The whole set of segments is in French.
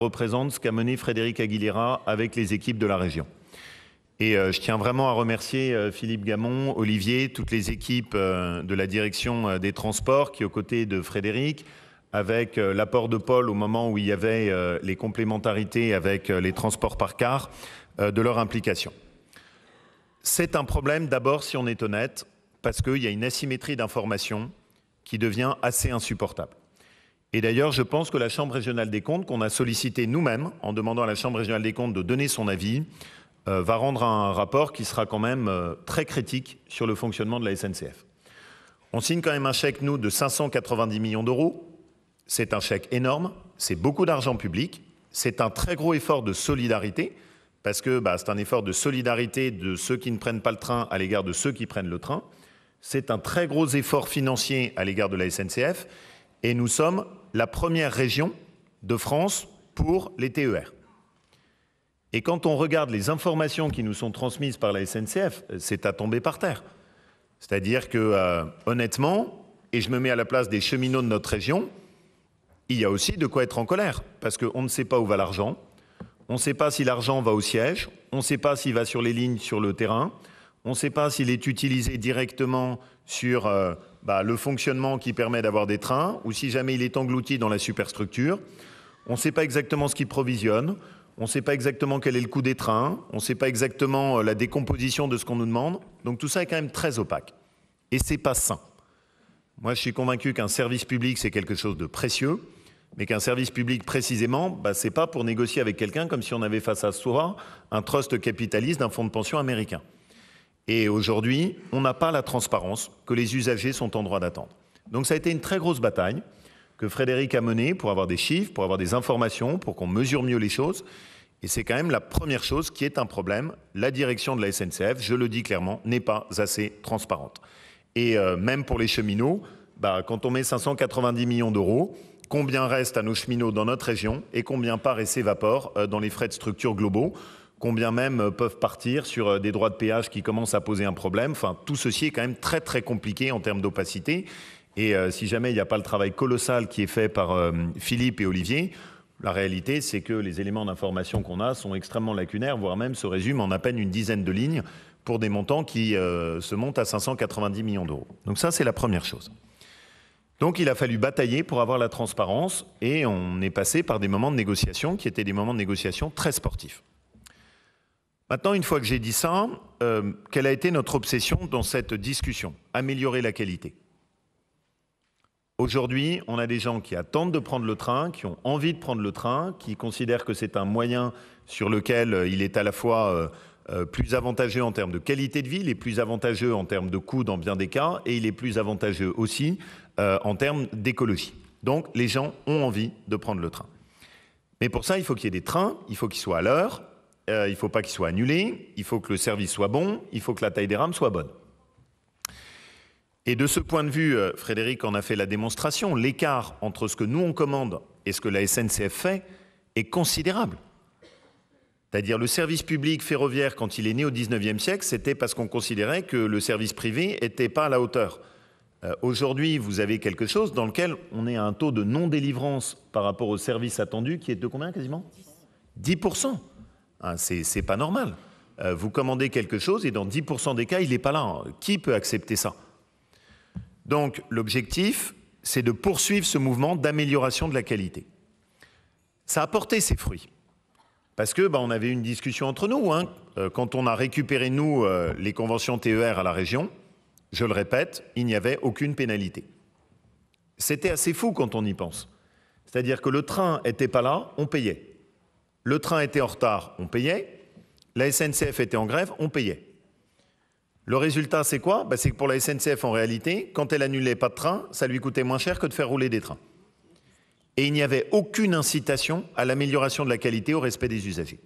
représente ce qu'a mené Frédéric Aguilera avec les équipes de la région. Et euh, je tiens vraiment à remercier euh, Philippe Gamon, Olivier, toutes les équipes euh, de la direction des transports qui, aux côtés de Frédéric, avec l'apport de Paul au moment où il y avait les complémentarités avec les transports par car, de leur implication. C'est un problème d'abord, si on est honnête, parce qu'il y a une asymétrie d'information qui devient assez insupportable. Et d'ailleurs, je pense que la Chambre régionale des comptes, qu'on a sollicité nous-mêmes en demandant à la Chambre régionale des comptes de donner son avis, euh, va rendre un rapport qui sera quand même euh, très critique sur le fonctionnement de la SNCF. On signe quand même un chèque, nous, de 590 millions d'euros. C'est un chèque énorme, c'est beaucoup d'argent public, c'est un très gros effort de solidarité, parce que bah, c'est un effort de solidarité de ceux qui ne prennent pas le train à l'égard de ceux qui prennent le train. C'est un très gros effort financier à l'égard de la SNCF, et nous sommes la première région de France pour les TER. Et quand on regarde les informations qui nous sont transmises par la SNCF, c'est à tomber par terre. C'est-à-dire que, euh, honnêtement, et je me mets à la place des cheminots de notre région, il y a aussi de quoi être en colère, parce qu'on ne sait pas où va l'argent, on ne sait pas si l'argent va au siège, on ne sait pas s'il va sur les lignes, sur le terrain, on ne sait pas s'il est utilisé directement sur euh, bah, le fonctionnement qui permet d'avoir des trains, ou si jamais il est englouti dans la superstructure. On ne sait pas exactement ce qu'il provisionne, on ne sait pas exactement quel est le coût des trains, on ne sait pas exactement euh, la décomposition de ce qu'on nous demande. Donc tout ça est quand même très opaque. Et c'est pas sain. Moi, je suis convaincu qu'un service public, c'est quelque chose de précieux, mais qu'un service public, précisément, bah, ce n'est pas pour négocier avec quelqu'un comme si on avait face à soi un trust capitaliste d'un fonds de pension américain. Et aujourd'hui, on n'a pas la transparence que les usagers sont en droit d'attendre. Donc ça a été une très grosse bataille que Frédéric a menée pour avoir des chiffres, pour avoir des informations, pour qu'on mesure mieux les choses. Et c'est quand même la première chose qui est un problème. La direction de la SNCF, je le dis clairement, n'est pas assez transparente. Et euh, même pour les cheminots, bah, quand on met 590 millions d'euros, combien reste à nos cheminots dans notre région et combien part et s'évapore euh, dans les frais de structure globaux combien même euh, peuvent partir sur euh, des droits de péage qui commencent à poser un problème. Enfin, tout ceci est quand même très très compliqué en termes d'opacité. Et euh, si jamais il n'y a pas le travail colossal qui est fait par Philippe et Olivier, la réalité, c'est que les éléments d'information qu'on a sont extrêmement lacunaires, voire même se résument en à peine une dizaine de lignes pour des montants qui se montent à 590 millions d'euros. Donc ça, c'est la première chose. Donc il a fallu batailler pour avoir la transparence et on est passé par des moments de négociation qui étaient des moments de négociation très sportifs. Maintenant, une fois que j'ai dit ça, euh, quelle a été notre obsession dans cette discussion Améliorer la qualité. Aujourd'hui, on a des gens qui attendent de prendre le train, qui ont envie de prendre le train, qui considèrent que c'est un moyen sur lequel euh, il est à la fois euh, plus avantageux en termes de qualité de vie, il est plus avantageux en termes de coût dans bien des cas, et il est plus avantageux aussi en termes d'écologie. Donc les gens ont envie de prendre le train. Mais pour ça, il faut qu'il y ait des trains, il faut qu'ils soient à l'heure, euh, il ne faut pas qu'il soit annulé, il faut que le service soit bon, il faut que la taille des rames soit bonne. Et de ce point de vue, euh, Frédéric en a fait la démonstration, l'écart entre ce que nous on commande et ce que la SNCF fait est considérable. C'est-à-dire le service public ferroviaire, quand il est né au 19e siècle, c'était parce qu'on considérait que le service privé n'était pas à la hauteur. Euh, aujourd'hui, vous avez quelque chose dans lequel on est à un taux de non-délivrance par rapport au service attendu qui est de combien quasiment 10%. Hein, c'est pas normal. Euh, vous commandez quelque chose et dans 10% des cas, il n'est pas là. Qui peut accepter ça Donc l'objectif, c'est de poursuivre ce mouvement d'amélioration de la qualité. Ça a porté ses fruits. Parce que bah, on avait une discussion entre nous. Hein. Euh, quand on a récupéré, nous, euh, les conventions TER à la région, je le répète, il n'y avait aucune pénalité. C'était assez fou quand on y pense. C'est-à-dire que le train n'était pas là, on payait. Le train était en retard, on payait. La SNCF était en grève, on payait. Le résultat, c'est quoi ben, C'est que pour la SNCF, en réalité, quand elle annulait pas de train, ça lui coûtait moins cher que de faire rouler des trains. Et il n'y avait aucune incitation à l'amélioration de la qualité au respect des usagers.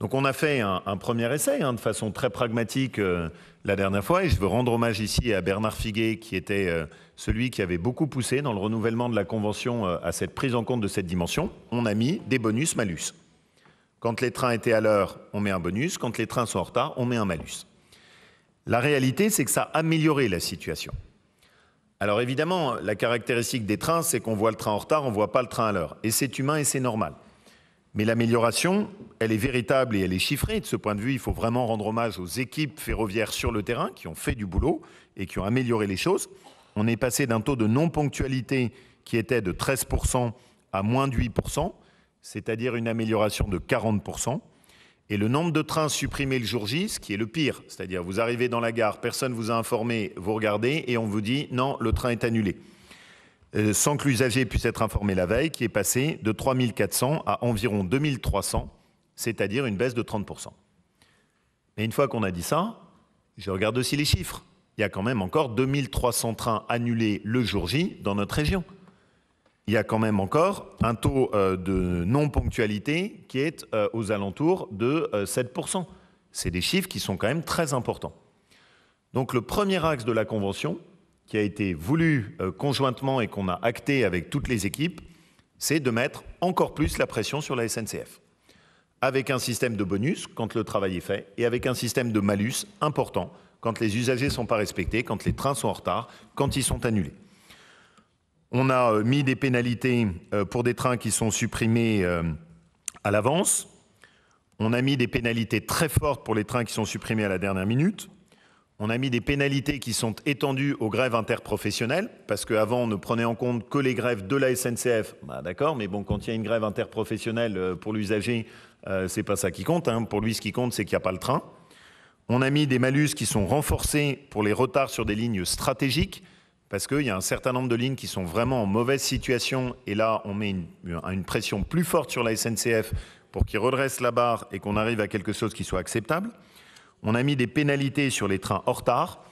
Donc on a fait un, premier essai hein, de façon très pragmatique euh, la dernière fois et je veux rendre hommage ici à Bernard Figuet qui était euh, celui qui avait beaucoup poussé dans le renouvellement de la Convention euh, à cette prise en compte de cette dimension. On a mis des bonus-malus. Quand les trains étaient à l'heure, on met un bonus. Quand les trains sont en retard, on met un malus. La réalité, c'est que ça a amélioré la situation. Alors évidemment, la caractéristique des trains, c'est qu'on voit le train en retard, on ne voit pas le train à l'heure. Et c'est humain et c'est normal. Mais l'amélioration, elle est véritable et elle est chiffrée. De ce point de vue, il faut vraiment rendre hommage aux équipes ferroviaires sur le terrain qui ont fait du boulot et qui ont amélioré les choses. On est passé d'un taux de non-ponctualité qui était de 13% à moins de 8%, c'est-à-dire une amélioration de 40%. Et le nombre de trains supprimés le jour J, ce qui est le pire, c'est-à-dire vous arrivez dans la gare, personne ne vous a informé, vous regardez et on vous dit non, le train est annulé. Euh, sans que l'usager puisse être informé la veille, qui est passé de 3400 à environ 2300, c'est-à-dire une baisse de 30%. Mais une fois qu'on a dit ça, je regarde aussi les chiffres. Il y a quand même encore 2300 trains annulés le jour J dans notre région. Il y a quand même encore un taux euh, de non-ponctualité qui est euh, aux alentours de 7%. C'est des chiffres qui sont quand même très importants. Donc le premier axe de la Convention, qui a été voulu euh, conjointement et qu'on a acté avec toutes les équipes, c'est de mettre encore plus la pression sur la SNCF. Avec un système de bonus quand le travail est fait et avec un système de malus important quand les usagers ne sont pas respectés, quand les trains sont en retard, quand ils sont annulés. On a euh, mis des pénalités euh, pour des trains qui sont supprimés à l'avance. On a mis des pénalités très fortes pour les trains qui sont supprimés à la dernière minute. On a mis des pénalités qui sont étendues aux grèves interprofessionnelles, parce qu'avant, on ne prenait en compte que les grèves de la SNCF. Bah, d'accord, mais bon, quand il y a une grève interprofessionnelle euh, pour l'usager, euh, ce n'est pas ça qui compte. Hein. Pour lui, ce qui compte, c'est qu'il n'y a pas le train. On a mis des malus qui sont renforcés pour les retards sur des lignes stratégiques, parce qu'il y a un certain nombre de lignes qui sont vraiment en mauvaise situation. Et là, on met une, une pression plus forte sur la SNCF pour qu'il redresse la barre et qu'on arrive à quelque chose qui soit acceptable on a mis des pénalités sur les trains en retard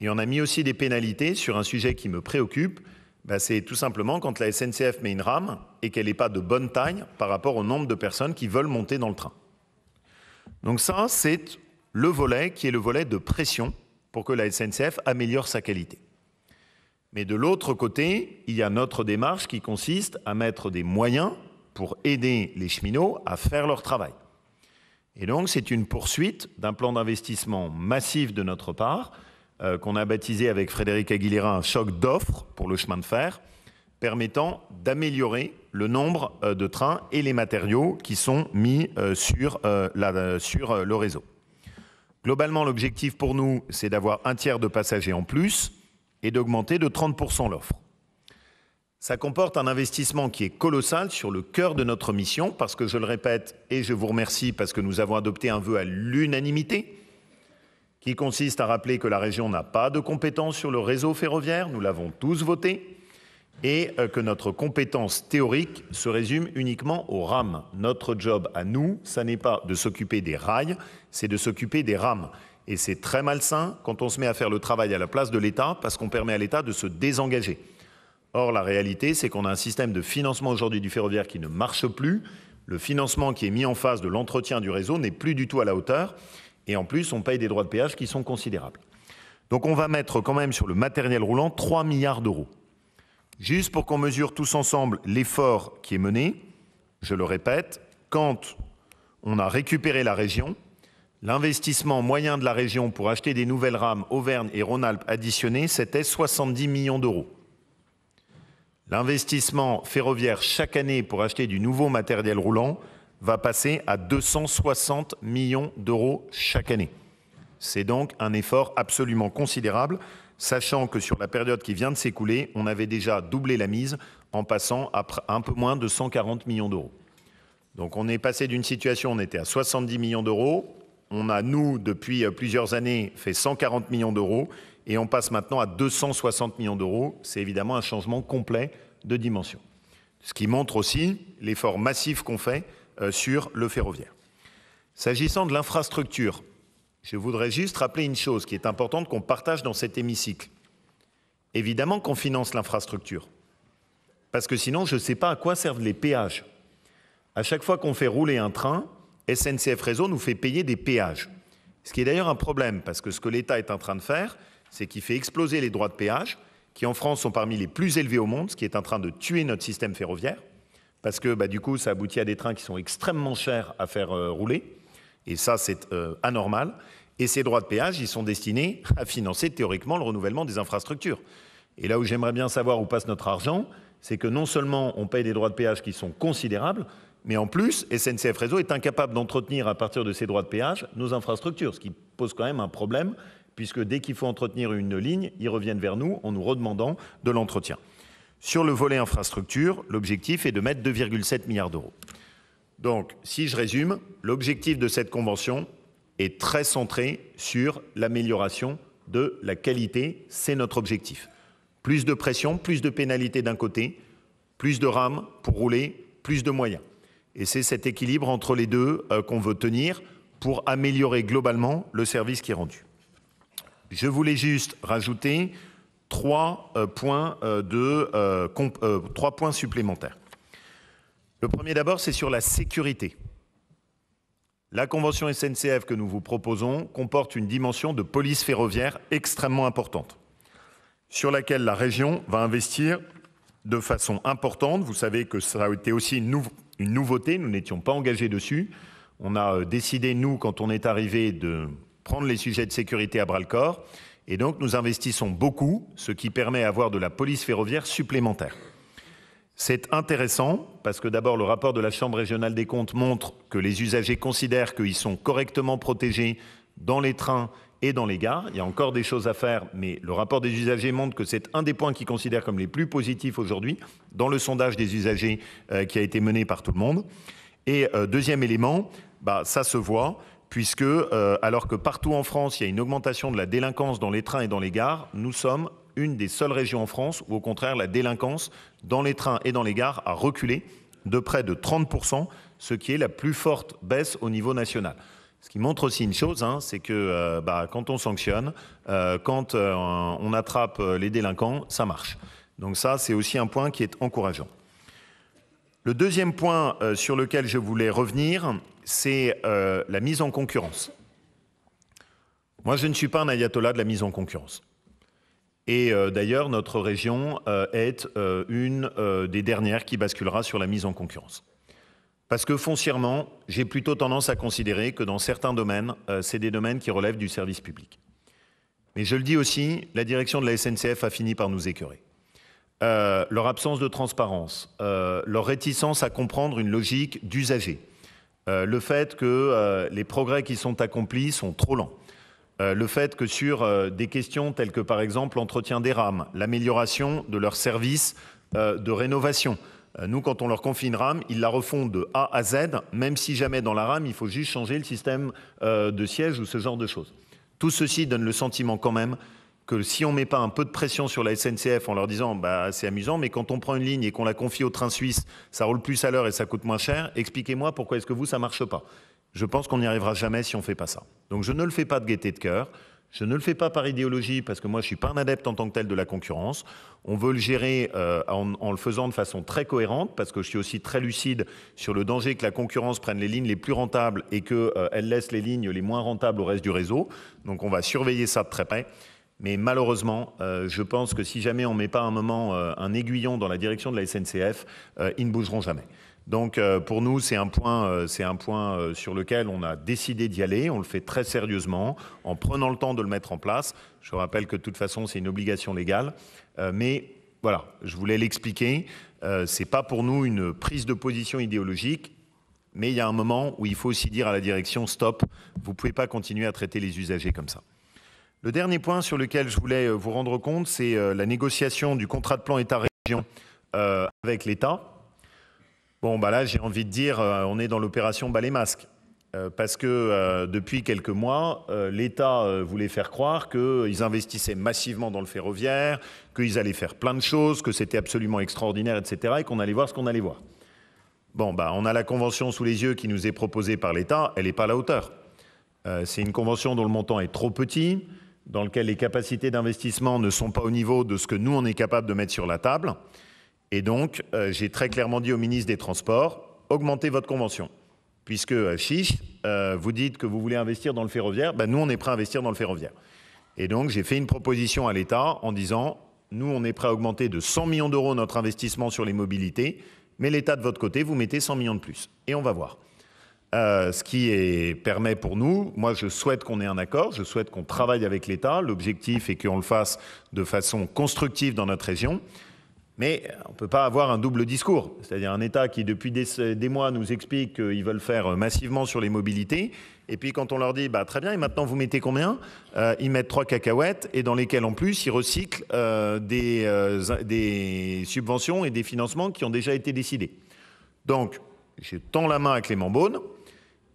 et on a mis aussi des pénalités sur un sujet qui me préoccupe. Bah, c'est tout simplement quand la SNCF met une rame et qu'elle n'est pas de bonne taille par rapport au nombre de personnes qui veulent monter dans le train. Donc ça, c'est le volet qui est le volet de pression pour que la SNCF améliore sa qualité. Mais de l'autre côté, il y a notre démarche qui consiste à mettre des moyens pour aider les cheminots à faire leur travail. Et donc, c'est une poursuite d'un plan d'investissement massif de notre part, euh, qu'on a baptisé avec Frédéric Aguilera un choc d'offres pour le chemin de fer, permettant d'améliorer le nombre euh, de trains et les matériaux qui sont mis euh, sur, sur le réseau. Globalement, l'objectif pour nous, c'est d'avoir un tiers de passagers en plus et d'augmenter de 30% l'offre. Ça comporte un investissement qui est colossal sur le cœur de notre mission, parce que je le répète, et je vous remercie parce que nous avons adopté un vœu à l'unanimité, qui consiste à rappeler que la région n'a pas de compétences sur le réseau ferroviaire, nous l'avons tous voté, et euh, que notre compétence théorique se résume uniquement aux rames. Notre job à nous, ça n'est pas de s'occuper des rails, c'est de s'occuper des rames. Et c'est très malsain quand on se met à faire le travail à la place de l'État, parce qu'on permet à l'État de se désengager. Or, la réalité, c'est qu'on a un système de financement aujourd'hui du ferroviaire qui ne marche plus. Le financement qui est mis en face de l'entretien du réseau n'est plus du tout à la hauteur. Et en plus, on paye des droits de péage qui sont considérables. Donc on va mettre quand même sur le matériel roulant 3 milliards d'euros. Juste pour qu'on mesure tous ensemble l'effort qui est mené, je le répète, quand on a récupéré la région, l'investissement moyen de la région pour acheter des nouvelles rames Auvergne et Rhône-Alpes additionnées, c'était 70 millions d'euros. L'investissement ferroviaire chaque année pour acheter du nouveau matériel roulant va passer à 260 millions d'euros chaque année. C'est donc un effort absolument considérable, sachant que sur la période qui vient de s'écouler, on avait déjà doublé la mise en passant à un peu moins de 140 millions d'euros. Donc on est passé d'une situation, on était à 70 millions d'euros, on a, nous, depuis euh, plusieurs années, fait 140 millions d'euros et on passe maintenant à 260 millions d'euros. C'est évidemment un changement complet de dimension. Ce qui montre aussi l'effort massif qu'on fait euh, sur le ferroviaire. S'agissant de l'infrastructure, je voudrais juste rappeler une chose qui est importante qu'on partage dans cet hémicycle. Évidemment qu'on finance l'infrastructure, parce que sinon je ne sais pas à quoi servent les péages. À chaque fois qu'on fait rouler un train, SNCF Réseau nous fait payer des péages. Ce qui est d'ailleurs un problème, parce que ce que l'État est en train de faire, c'est qu'il fait exploser les droits de péage, qui en France sont parmi les plus élevés au monde, ce qui est en train de tuer notre système ferroviaire, parce que bah, du coup, ça aboutit à des trains qui sont extrêmement chers à faire euh, rouler, et ça, c'est euh, anormal. Et ces droits de péage, ils sont destinés à financer théoriquement le renouvellement des infrastructures. Et là où j'aimerais bien savoir où passe notre argent, c'est que non seulement on paye des droits de péage qui sont considérables, mais en plus, SNCF Réseau est incapable d'entretenir à partir de ses droits de péage nos infrastructures, ce qui pose quand même un problème, puisque dès qu'il faut entretenir une ligne, ils reviennent vers nous en nous redemandant de l'entretien. Sur le volet infrastructure, l'objectif est de mettre 2,7 milliards d'euros. Donc, si je résume, l'objectif de cette convention est très centré sur l'amélioration de la qualité. C'est notre objectif. Plus de pression, plus de pénalités d'un côté, plus de rames pour rouler, plus de moyens. Et c'est cet équilibre entre les deux euh, qu'on veut tenir pour améliorer globalement le service qui est rendu. Je voulais juste rajouter trois euh, points, euh, points supplémentaires. Le premier d'abord, c'est sur la sécurité. La convention SNCF que nous vous proposons comporte une dimension de police ferroviaire extrêmement importante, sur laquelle la région va investir de façon importante. Vous savez que ça a été aussi une, nouvelle une nouveauté, nous n'étions pas engagés dessus. On a euh, décidé, nous, quand on est arrivé, de prendre les sujets de sécurité à bras-le-corps. Et donc, nous investissons beaucoup, ce qui permet d'avoir de la police ferroviaire supplémentaire. C'est intéressant parce que d'abord, le rapport de la Chambre régionale des comptes montre que les usagers considèrent qu'ils sont correctement protégés dans les trains et dans les gares. Il y a encore des choses à faire, mais le rapport des usagers montre que c'est un des points qu'ils considèrent comme les plus positifs aujourd'hui dans le sondage des usagers euh, qui a été mené par tout le monde. Et euh, deuxième élément, bah, ça se voit puisque euh, alors que partout en France, il y a une augmentation de la délinquance dans les trains et dans les gares, nous sommes une des seules régions en France où au contraire la délinquance dans les trains et dans les gares a reculé de près de 30%, ce qui est la plus forte baisse au niveau national. Ce qui montre aussi une chose, hein, c'est que euh, bah, quand on sanctionne, euh, quand euh, on attrape les délinquants, ça marche. Donc ça, c'est aussi un point qui est encourageant. Le deuxième point sur lequel je voulais revenir, c'est la mise en concurrence. Moi, je ne suis pas un ayatollah de la mise en concurrence. Et d'ailleurs, notre région est une des dernières qui basculera sur la mise en concurrence. Parce que foncièrement, j'ai plutôt tendance à considérer que dans certains domaines, euh, c'est des domaines qui relèvent du service public. Mais je le dis aussi, la direction de la SNCF a fini par nous écœurer. Euh, leur absence de transparence, euh, leur réticence à comprendre une logique d'usager, le fait que les progrès qui sont accomplis sont trop lents, le fait que sur des questions telles que par exemple l'entretien des rames, l'amélioration de leurs services de rénovation, euh, nous, quand on leur confie une RAM, ils la refont de A à Z, même si jamais dans la rame, il faut juste changer le système euh, de siège ou ce genre de choses. Tout ceci donne le sentiment quand même que si on ne met pas un peu de pression sur la SNCF en leur disant bah, c'est amusant, mais quand on prend une ligne et qu'on la confie au train suisse, ça roule plus à l'heure et ça coûte moins cher, expliquez-moi pourquoi est-ce que vous, ça ne marche pas. Je pense qu'on n'y arrivera jamais si on ne fait pas ça. Donc je ne le fais pas de gaieté de cœur, je ne le fais pas par idéologie parce que moi je suis pas un adepte en tant que tel de la concurrence. On veut le gérer euh, en, le faisant de façon très cohérente parce que je suis aussi très lucide sur le danger que la concurrence prenne les lignes les plus rentables et qu'elle euh, laisse les lignes les moins rentables au reste du réseau. Donc on va surveiller ça de très près. Mais malheureusement, euh, je pense que si jamais on ne met pas un moment un aiguillon dans la direction de la SNCF, ils ne bougeront jamais. Donc euh, pour nous, c'est un point, euh, un point euh, sur lequel on a décidé d'y aller. On le fait très sérieusement en prenant le temps de le mettre en place. Je rappelle que de toute façon, c'est une obligation légale. mais voilà, je voulais l'expliquer. Ce n'est pas pour nous une prise de position idéologique, mais il y a un moment où il faut aussi dire à la direction stop, vous ne pouvez pas continuer à traiter les usagers comme ça. Le dernier point sur lequel je voulais vous rendre compte, c'est la négociation du contrat de plan État-région avec l'État. Bon, bah là, j'ai envie de dire, euh, on est dans l'opération balai masque. Euh, parce que euh, depuis quelques mois, l'État voulait faire croire qu'ils investissaient massivement dans le ferroviaire, qu'ils allaient faire plein de choses, que c'était absolument extraordinaire, etc., et qu'on allait voir ce qu'on allait voir. Bon, bah, on a la convention sous les yeux qui nous est proposée par l'État, elle n'est pas à la hauteur. C'est une convention dont le montant est trop petit, dans laquelle les capacités d'investissement ne sont pas au niveau de ce que nous, on est capable de mettre sur la table. Et donc, euh, j'ai très clairement dit au ministre des Transports, augmentez votre convention. Puisque, euh, chiche, euh, vous dites que vous voulez investir dans le ferroviaire, ben, nous, on est prêt à investir dans le ferroviaire. Et donc, j'ai fait une proposition à l'État en disant, nous, on est prêt à augmenter de 100 millions d'euros notre investissement sur les mobilités, mais l'État, de votre côté, vous mettez 100 millions de plus. Et on va voir. ce qui permet pour nous, moi je souhaite qu'on ait un accord, je souhaite qu'on travaille avec l'État. L'objectif est qu'on le fasse de façon constructive dans notre région. Mais on ne peut pas avoir un double discours, c'est-à-dire un État qui depuis des, mois nous explique qu'ils veulent faire massivement sur les mobilités, et puis quand on leur dit bah, très bien, et maintenant vous mettez combien euh, Ils mettent trois cacahuètes, et dans lesquelles en plus ils recyclent euh, euh, des, subventions et des financements qui ont déjà été décidés. Donc j'ai tends la main à Clément Beaune,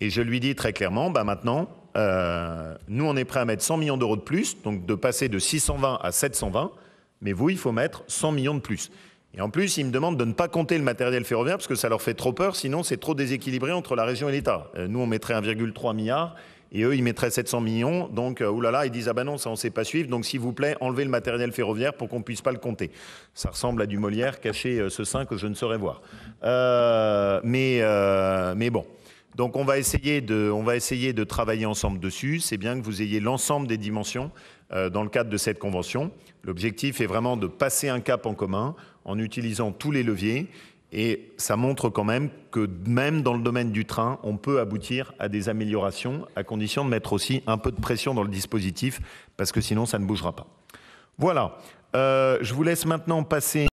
et je lui dis très clairement, bah, maintenant, nous on est prêt à mettre 100 millions d'euros de plus, donc de passer de 620 à 720 mais vous, il faut mettre 100 millions de plus. Et en plus, ils me demandent de ne pas compter le matériel ferroviaire parce que ça leur fait trop peur, sinon c'est trop déséquilibré entre la région et l'État. Euh, nous, on mettrait 1,3 milliard et eux, ils mettraient 700 millions. Donc, euh, oulala, ils disent Ah ben non, ça, on ne sait pas suivre. Donc, s'il vous plaît, enlevez le matériel ferroviaire pour qu'on ne puisse pas le compter. Ça ressemble à du Molière caché euh, ce sein que je ne saurais voir. mais, bon. Donc, on va, essayer de, on va essayer de travailler ensemble dessus. C'est bien que vous ayez l'ensemble des dimensions euh, dans le cadre de cette convention. L'objectif est vraiment de passer un cap en commun en utilisant tous les leviers et ça montre quand même que même dans le domaine du train, on peut aboutir à des améliorations à condition de mettre aussi un peu de pression dans le dispositif parce que sinon ça ne bougera pas. Voilà, euh, je vous laisse maintenant passer.